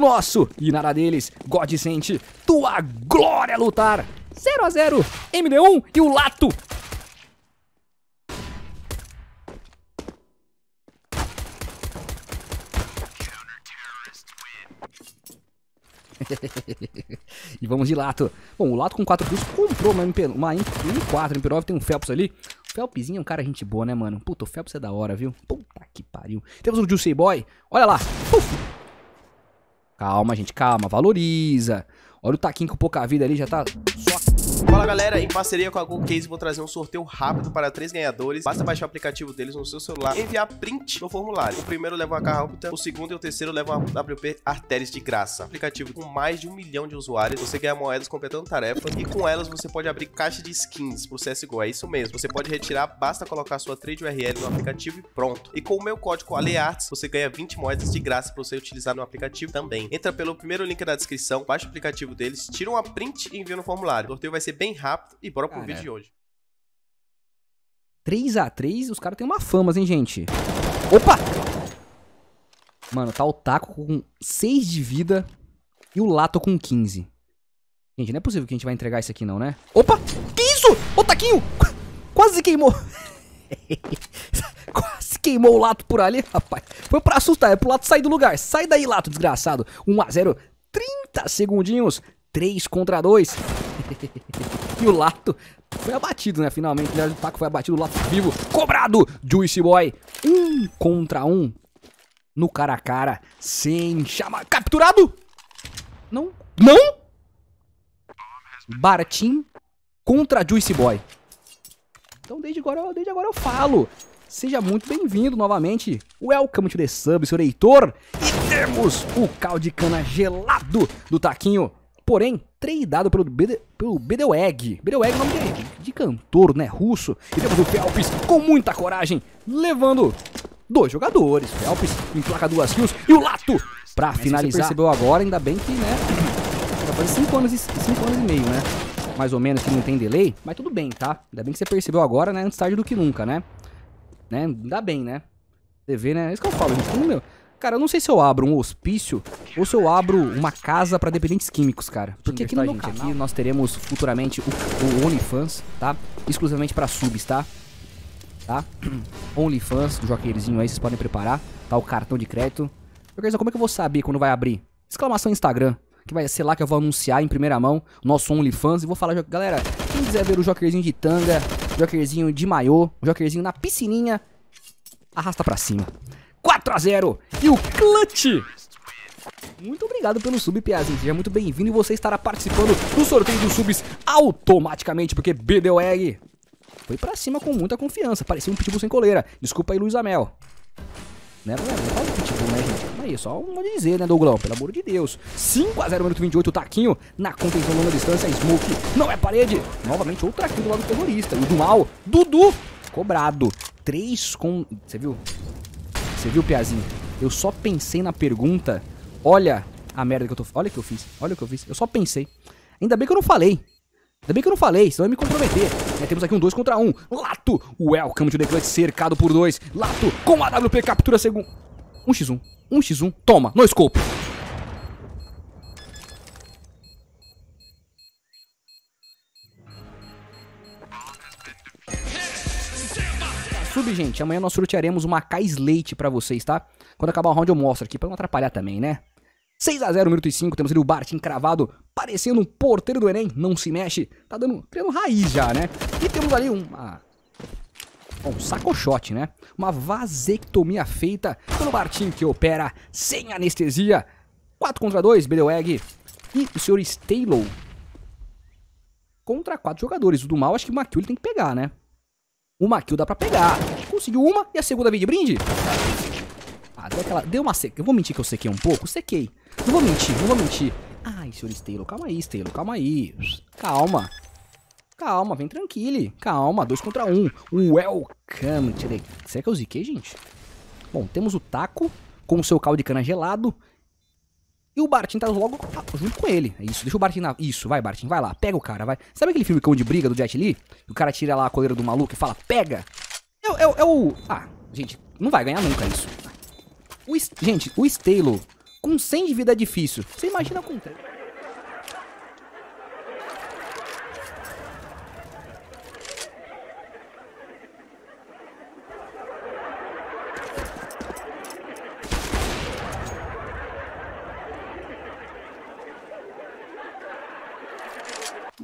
nosso e nada deles. God sente tua glória lutar. 0 a 0 MD1 e o Lato. e vamos de Lato. Bom, o Lato com 4 kills comprou uma, MP, uma M4, MP9, tem um Phelps ali. O Phelpsinho é um cara gente boa, né, mano? Puta, o Phelps é da hora, viu? Puta que pariu. Temos o um Juicy Boy. Olha lá. Uf, Calma, gente, calma. Valoriza. Olha o taquinho com pouca vida ali, já tá só Fala galera, em parceria com a Case vou trazer um sorteio rápido para três ganhadores. Basta baixar o aplicativo deles no seu celular, enviar print no formulário. O primeiro leva uma carrapta, o segundo e o terceiro levam a WP Artéries de graça. Aplicativo com mais de um milhão de usuários, você ganha moedas completando tarefas e com elas você pode abrir caixa de skins pro CSGO, é isso mesmo. Você pode retirar, basta colocar sua trade URL no aplicativo e pronto. E com o meu código ALEARTS você ganha 20 moedas de graça para você utilizar no aplicativo também. Entra pelo primeiro link na descrição, baixa o aplicativo deles, tira uma print e envia no formulário. O sorteio vai ser ser bem rápido e bora pro cara, ah, vídeo né? de hoje. 3x3, os caras têm uma fama, hein, gente? Opa! Mano, tá o Taco com 6 de vida e o Lato com 15. Gente, não é possível que a gente vai entregar isso aqui não, né? Opa! Que isso? Ô, Taquinho! Quase queimou! Quase queimou o Lato por ali, rapaz. Foi pra assustar, é pro Lato sair do lugar. Sai daí, Lato, desgraçado. 1x0, 30 segundinhos. 3 contra 2. e o Lato foi abatido, né? Finalmente, né? o Taco foi abatido, o Lato vivo, cobrado! Juicy Boy, um contra um, no cara a cara, sem chamar... Capturado! Não, não! Bartim contra Juicy Boy. Então, desde agora, desde agora eu falo. Seja muito bem-vindo novamente. Welcome to the sub, senhor leitor. E temos o caldo de cana gelado do Taquinho. Porém, treinado pelo, Bede, pelo Bedeweg. Bedeweg é nome de, de cantor, né? Russo. E temos o Phelps com muita coragem, levando dois jogadores. Phelps emplaca duas kills e o Lato pra finalizar. Você percebeu agora, ainda bem que, né? Já faz 5 anos, e, cinco anos e meio, né? mais ou menos que não tem delay, mas tudo bem, tá? Ainda bem que você percebeu agora, né? Antes tarde do que nunca, né? né? Ainda bem, né? Você vê, né? É isso que eu falo, gente. Como, meu, Cara, eu não sei se eu abro um hospício ou se eu abro uma casa para dependentes químicos, cara. Porque aqui no tá, meu gente, canal... aqui nós teremos futuramente o, o OnlyFans, tá? Exclusivamente para subs, tá? Tá? OnlyFans do joqueirinho aí, vocês podem preparar, tá? O cartão de crédito. Joqueirinho, como é que eu vou saber quando vai abrir? Exclamação Instagram, que vai ser lá que eu vou anunciar em primeira mão o nosso OnlyFans e vou falar, galera, quem quiser ver o joqueirinho de tanga, joqueirinho de maiô, joqueirinho na piscininha, arrasta pra cima. 4 a 0 E o clutch muito obrigado pelo sub, Piazinho. Seja muito bem-vindo e você estará participando do sorteio dos subs automaticamente, porque BDO Egg foi pra cima com muita confiança. Parecia um pitbull sem coleira. Desculpa aí, Luiz Amel. Né? Não, é, não faz é pitbull, né, gente? Mas é só um dizer, né, Douglão? Pelo amor de Deus. 5x0, minuto 28, Taquinho na contenção longa distância. Smoke não é parede. Novamente, outra aqui do lado terrorista. E o do mal, Dudu, cobrado. 3 com... Você viu? Você viu, Piazinho? Eu só pensei na pergunta. Olha a merda que eu tô... Olha o que eu fiz. Olha o que eu fiz. Eu só pensei. Ainda bem que eu não falei. Ainda bem que eu não falei, senão eu ia me comprometer. Né? Temos aqui um 2 contra 1. Um. Lato! Welcome to the clutch, cercado por dois. Lato com a WP captura segundo. 1x1. 1x1. Toma, no scope. amanhã nós sortearemos uma Kais Leite pra vocês, tá? Quando acabar o round eu mostro aqui, pra não atrapalhar também, né? 6x0, minuto e 5, temos ali o Bart encravado, parecendo um porteiro do Enem, não se mexe, tá dando criando raiz já, né? E temos ali uma... Um sacochote, né? Uma vasectomia feita pelo Bartinho que opera sem anestesia. 4 contra 2, Bedeweg. E o senhor Staylow. contra quatro jogadores. O do mal, acho que o Maquil ele tem que pegar, né? O Maquil dá pra pegar. Conseguiu uma e a segunda vem de brinde. Ah, deu aquela... Deu uma seca. Eu vou mentir que eu sequei um pouco. Sequei. Não vou mentir, não vou mentir. Ai, senhor Stalo, calma aí, Stalo, calma aí. Calma. Calma, vem tranquilo. Calma, dois contra um. Welcome Será que eu ziquei, gente? Bom, temos o Taco com o seu caldo de cana gelado. E o Bartin tá logo ah, junto com ele. É isso, deixa o Bartin na... Isso, vai, Bartin, vai lá, pega o cara, vai. Sabe aquele filme Cão de Briga do Jet Li? O cara tira lá a coleira do maluco e fala, pega! É, é, é o, Ah, gente, não vai ganhar nunca isso. O, gente, o Stalo com 100 de vida é difícil. Você imagina com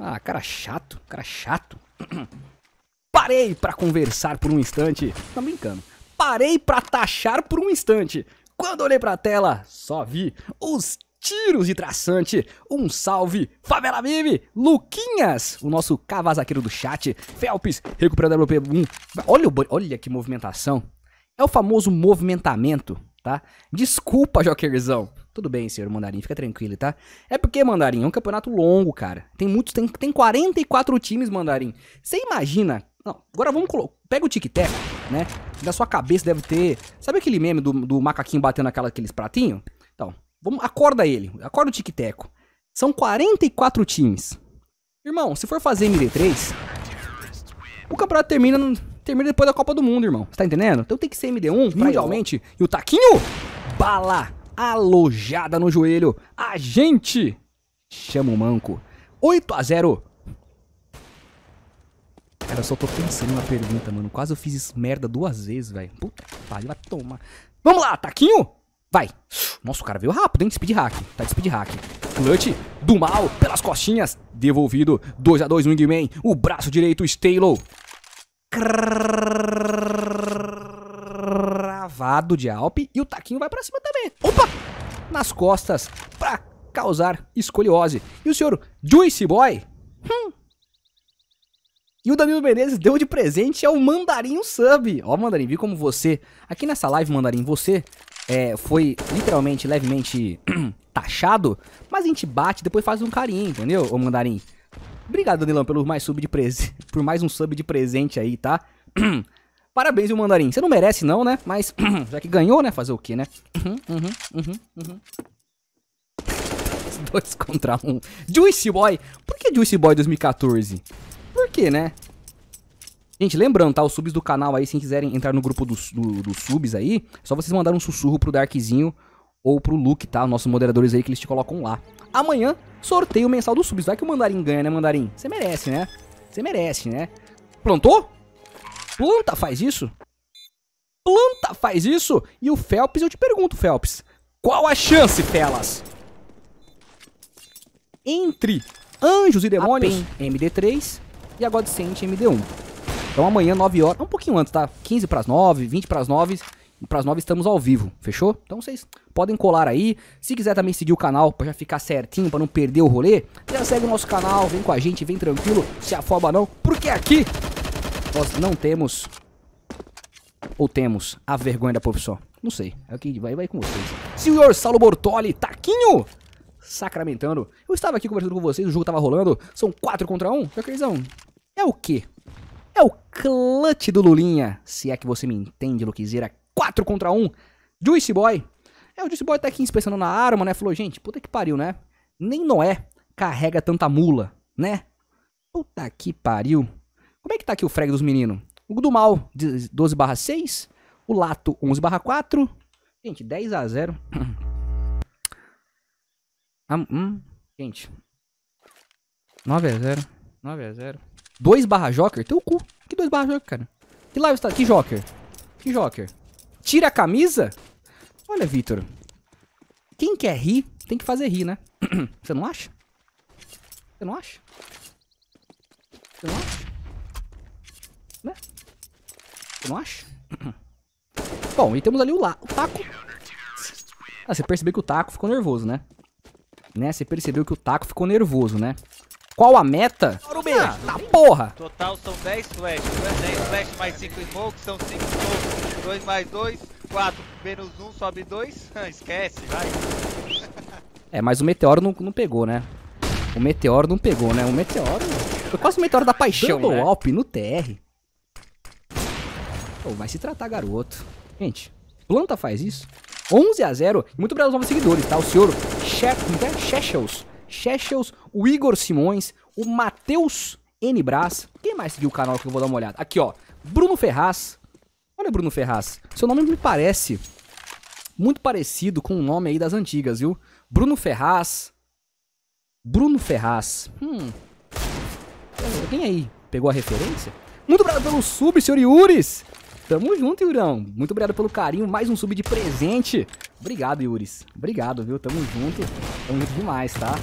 Ah, cara chato, cara chato. Parei para conversar por um instante. Não brincando. Parei para taxar por um instante. Quando olhei para a tela, só vi os tiros de traçante. Um salve, Favela Vive, Luquinhas, o nosso cavazaqueiro do chat, Felps, recuperando WP1. Olha, o, olha que movimentação. É o famoso movimentamento, tá? Desculpa, Jokerzão. Tudo bem, senhor Mandarim, fica tranquilo, tá? É porque, Mandarim, é um campeonato longo, cara. Tem muitos, tem, tem 44 times, Mandarim. Você imagina não, agora vamos colocar. Pega o tic-tac, né? Na sua cabeça deve ter. Sabe aquele meme do, do macaquinho batendo aquela, aqueles pratinhos? Então, vamos, acorda ele, acorda o tic-tac. São 44 times. Irmão, se for fazer MD3, o campeonato termina, termina depois da Copa do Mundo, irmão. Você tá entendendo? Então tem que ser MD1 mundialmente. E o Taquinho, bala alojada no joelho. A gente chama o manco. 8 a 0 Cara, eu só tô pensando na pergunta, mano. Quase eu fiz merda duas vezes, velho. Puta que pariu, vai tomar. Vamos lá, Taquinho! Vai! Nossa, o cara veio rápido, hein? Speed hack. Tá de speed hack. Clutch do mal pelas costinhas. Devolvido. 2 a 2 Wingman. O braço direito, Stalo. Cravado de Alp. E o Taquinho vai pra cima também. Opa! Nas costas. Pra causar escoliose. E o senhor Juicy Boy? Hum e o Danilo Menezes deu de presente ao Mandarim um sub. Ó, Mandarim, viu como você... Aqui nessa live, Mandarim, você é, foi literalmente, levemente taxado, mas a gente bate depois faz um carinho, entendeu, ô Mandarim? Obrigado, Danilão, pelo mais sub de prese... por mais um sub de presente aí, tá? Parabéns, o Mandarim. Você não merece não, né? Mas já que ganhou, né? Fazer o quê, né? Uhum, uhum, uhum, uhum. Dois contra um. Juicy Boy. Por que Juicy Boy 2014? porquê, né? Gente, lembrando, tá? Os subs do canal aí, se quiserem entrar no grupo dos do, do subs aí, é só vocês mandarem um sussurro pro Darkzinho ou pro Luke, tá? Nossos moderadores aí que eles te colocam lá. Amanhã, sorteio mensal dos subs. Vai que o Mandarim ganha, né, Mandarim? Você merece, né? Você merece, né? Plantou? Planta faz isso? Planta faz isso? E o Phelps, eu te pergunto, Phelps, qual a chance, Felas? Entre anjos e demônios, MD3, e a Godsent MD1. Então amanhã, 9 horas, um pouquinho antes, tá? 15 para as 9, 20 para as 9, para as 9 estamos ao vivo, fechou? Então vocês podem colar aí. Se quiser também seguir o canal para já ficar certinho, para não perder o rolê, já segue o nosso canal, vem com a gente, vem tranquilo, se afoba não, porque aqui nós não temos ou temos a vergonha da profissão. Não sei, é o que vai, vai com vocês. Senhor Saulo Bortoli, taquinho! Sacramentando. Eu estava aqui conversando com vocês, o jogo estava rolando, são 4 contra 1. Um. Jaquezão, é o quê? É o clutch do Lulinha, se é que você me entende, Luquizera. 4 contra 1, Juice Boy. É, o Juice Boy tá aqui inspecionando na arma, né? Falou, gente, puta que pariu, né? Nem Noé carrega tanta mula, né? Puta que pariu. Como é que tá aqui o frag dos meninos? O do mal, 12 barra 6. O Lato, 11 barra 4. Gente, 10 a 0. ah, hum, gente. 9 a 0. 9 a 0. 2 barra Joker? Teu cu. Que 2 barra Joker, cara? Que lá está? Que Joker? Que Joker? Tira a camisa? Olha, Vitor. Quem quer rir, tem que fazer rir, né? Você não acha? Você não acha? Você não acha? Né? Você não acha? Bom, e temos ali o, la o taco. Ah, você percebeu que o taco ficou nervoso, né? Né? Você percebeu que o taco ficou nervoso, né? Qual a meta? Ah, tá porra. Total são 10 flash. 10 é flash mais 5 smoke, são 5 smoke. 2 mais 2, 4. Menos 1, sobe 2. Ah, esquece, vai. É, mas o meteoro não, não pegou, né? O meteoro não pegou, né? O meteoro... Foi quase o meteoro da paixão, Double né? Alp no TR. Pô, vai se tratar, garoto. Gente, planta faz isso. 11 a 0 Muito obrigado aos novos seguidores, tá? O senhor Shechels, é é? Shechels, o Igor Simões, o Matheus N. Brás. Quem mais seguiu o canal que eu vou dar uma olhada? Aqui, ó. Bruno Ferraz. Olha, Bruno Ferraz. Seu nome me parece muito parecido com o nome aí das antigas, viu? Bruno Ferraz. Bruno Ferraz. Hum. Quem aí pegou a referência? Muito obrigado pelo sub, senhor Yuris. Tamo junto, Yurão. Muito obrigado pelo carinho. Mais um sub de presente. Obrigado, Yuris. Obrigado, viu? Tamo junto. Tamo junto demais, tá?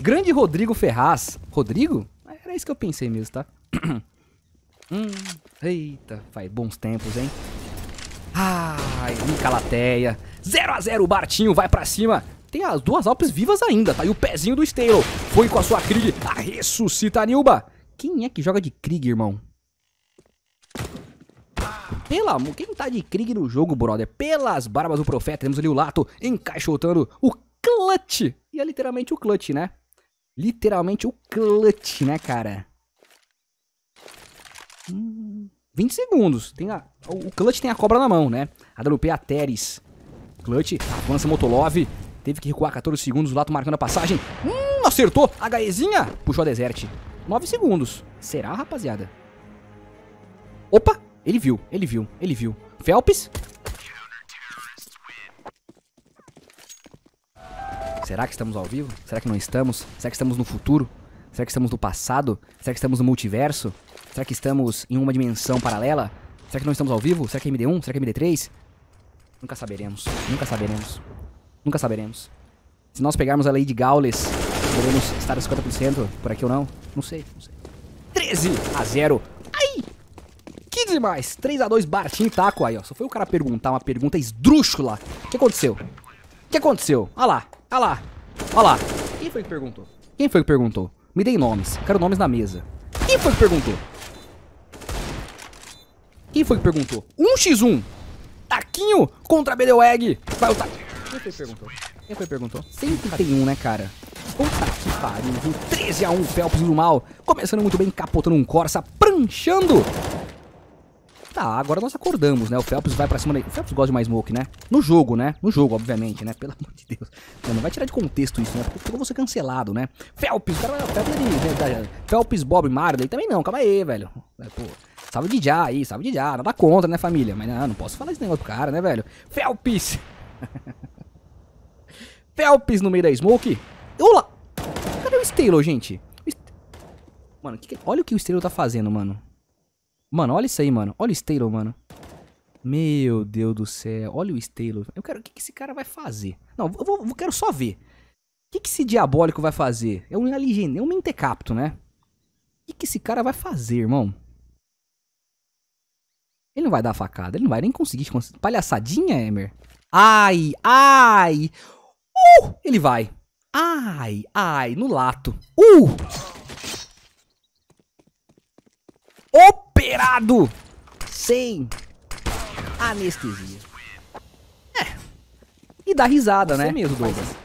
Grande Rodrigo Ferraz. Rodrigo? Era isso que eu pensei mesmo, tá? hum, eita, faz bons tempos, hein? Ai, ah, Lateia. 0x0, o Bartinho vai pra cima. Tem as duas Alpes vivas ainda, tá? E o pezinho do Stalo. Foi com a sua Krieg. Ah, ressuscita a Nilba. Quem é que joga de Krieg, irmão? Pelo amor, quem tá de Krieg no jogo, brother? Pelas barbas do profeta, temos ali o Lato encaixotando o Clutch. E é literalmente o Clutch, né? Literalmente o clutch, né, cara? Hum, 20 segundos. Tem a, o clutch tem a cobra na mão, né? a Teres. Clutch, avança Motolov. Teve que recuar 14 segundos. Lato marcando a passagem. Hum, acertou. HEzinha. Puxou a Desert. 9 segundos. Será, rapaziada? Opa! Ele viu, ele viu, ele viu. Felps, Será que estamos ao vivo? Será que não estamos? Será que estamos no futuro? Será que estamos no passado? Será que estamos no multiverso? Será que estamos em uma dimensão paralela? Será que não estamos ao vivo? Será que é MD1? Será que é MD3? Nunca saberemos. Nunca saberemos. Nunca saberemos. Se nós pegarmos a lei de Gaules, podemos estar a 50% por aqui ou não? Não sei, não sei. 13 a 0. Ai! Que demais! 3 a 2 Bartim Taco aí, ó. Só foi o cara perguntar uma pergunta esdrúxula. O que aconteceu? O que aconteceu? Olha lá. Ah lá. Ah lá. Quem foi que perguntou? Quem foi que perguntou? Me dei nomes. Quero nomes na mesa. Quem foi que perguntou? Quem foi que perguntou? 1x1. Taquinho contra Bedeweg. Vai o taquinho. Quem foi que perguntou? Quem foi que perguntou? Sempre tem um, né, cara? Puta que pariu, viu? 13 x 1 Phelps do mal. Começando muito bem, capotando um Corsa, pranchando Tá, agora nós acordamos, né? O Phelps vai pra cima dele. O Phelps gosta de mais smoke, né? No jogo, né? No jogo, obviamente, né? Pelo amor de Deus. Não, não vai tirar de contexto isso, né? Porque ficou você cancelado, né? Phelps, cara, Phelps, ele, é né, Phelps Bob Marley também não, calma aí, velho. É, pô. Salve de já aí, salve de já. Nada contra, né, família? Mas não, não posso falar esse negócio pro cara, né, velho? Phelps! Phelps no meio da smoke. Olá! Cadê o Stalo, gente? Mano, que que... olha o que o Stalo tá fazendo, mano. Mano, olha isso aí, mano. Olha o Stalo, mano. Meu Deus do céu. Olha o Stalo. Eu quero... O que, que esse cara vai fazer? Não, eu, vou, eu quero só ver. O que, que esse diabólico vai fazer? É um alienígena, é um mentecapto, né? O que, que esse cara vai fazer, irmão? Ele não vai dar facada, ele não vai nem conseguir. Palhaçadinha, Emer? Ai, ai! Uh! Ele vai. Ai, ai, no lato. Uh! Opa! operado sem anestesia. É. E dá risada, Você né? mesmo, Douglas.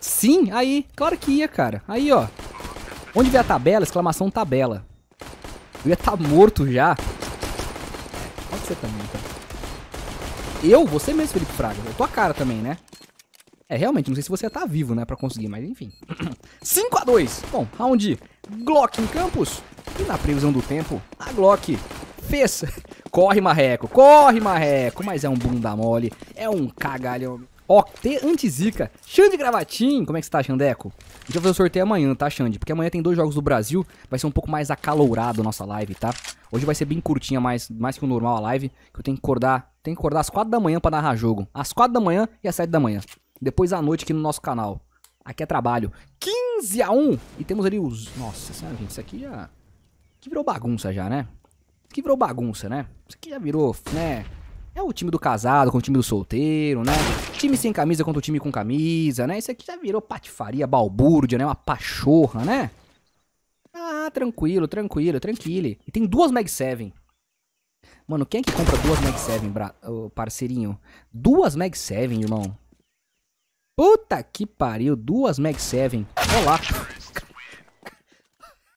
Sim, aí. Claro que ia, cara. Aí, ó. Onde vê a tabela, exclamação tabela. Eu ia estar tá morto já. Pode ser também, então. Eu? Você mesmo, Felipe Fraga. Eu tô a cara também, né? É, realmente, não sei se você tá vivo, né, pra conseguir, mas enfim. 5x2. Bom, round Glock em campos. E na previsão do tempo, a Glock fez. Corre, marreco, corre, marreco. Mas é um bunda mole, é um cagalhão. OT Antizica, Xande Gravatim, como é que você tá, Xandeco? A gente vai fazer o sorteio amanhã, tá, Xande? Porque amanhã tem dois jogos do Brasil, vai ser um pouco mais acalourado a nossa live, tá? Hoje vai ser bem curtinha, mais, mais que o normal a live, que eu tenho que acordar, tenho que acordar às 4 da manhã para narrar jogo. Às 4 da manhã e às 7 da manhã. Depois à noite aqui no nosso canal. Aqui é trabalho. 15 a 1 e temos ali os... Nossa senhora, gente, isso aqui já que virou bagunça já, né? Que virou bagunça, né? Isso aqui já virou, né? É o time do casado com o time do solteiro, né? Time sem camisa contra o time com camisa, né? Isso aqui já virou patifaria, balbúrdia, né? Uma pachorra, né? Ah, tranquilo, tranquilo, tranquilo. E tem duas Mag 7. Mano, quem é que compra duas Mag 7, bra... parceirinho? Duas Mag 7, irmão. Puta que pariu, duas Mag 7. Olá.